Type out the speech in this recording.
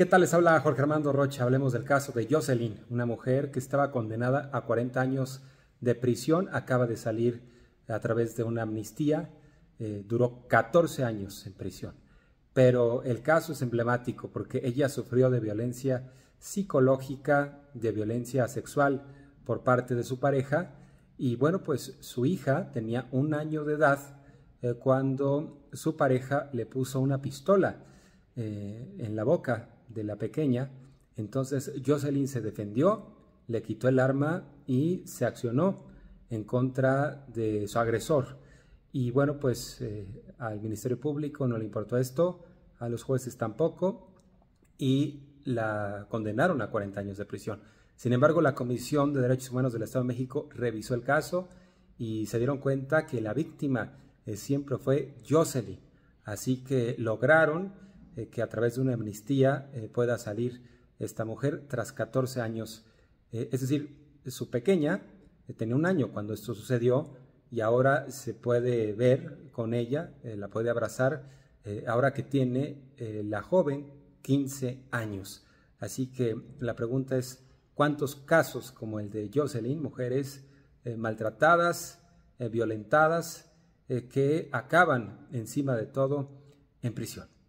¿Qué tal les habla Jorge Armando Rocha? Hablemos del caso de Jocelyn, una mujer que estaba condenada a 40 años de prisión, acaba de salir a través de una amnistía, eh, duró 14 años en prisión. Pero el caso es emblemático porque ella sufrió de violencia psicológica, de violencia sexual por parte de su pareja y bueno, pues su hija tenía un año de edad eh, cuando su pareja le puso una pistola eh, en la boca de la pequeña. Entonces Jocelyn se defendió, le quitó el arma y se accionó en contra de su agresor. Y bueno, pues eh, al Ministerio Público no le importó esto, a los jueces tampoco, y la condenaron a 40 años de prisión. Sin embargo, la Comisión de Derechos Humanos del Estado de México revisó el caso y se dieron cuenta que la víctima eh, siempre fue Jocelyn. Así que lograron eh, que a través de una amnistía eh, pueda salir esta mujer tras 14 años. Eh, es decir, su pequeña tenía un año cuando esto sucedió y ahora se puede ver con ella, la puede abrazar, ahora que tiene la joven 15 años. Así que la pregunta es, ¿cuántos casos como el de Jocelyn, mujeres maltratadas, violentadas, que acaban encima de todo en prisión?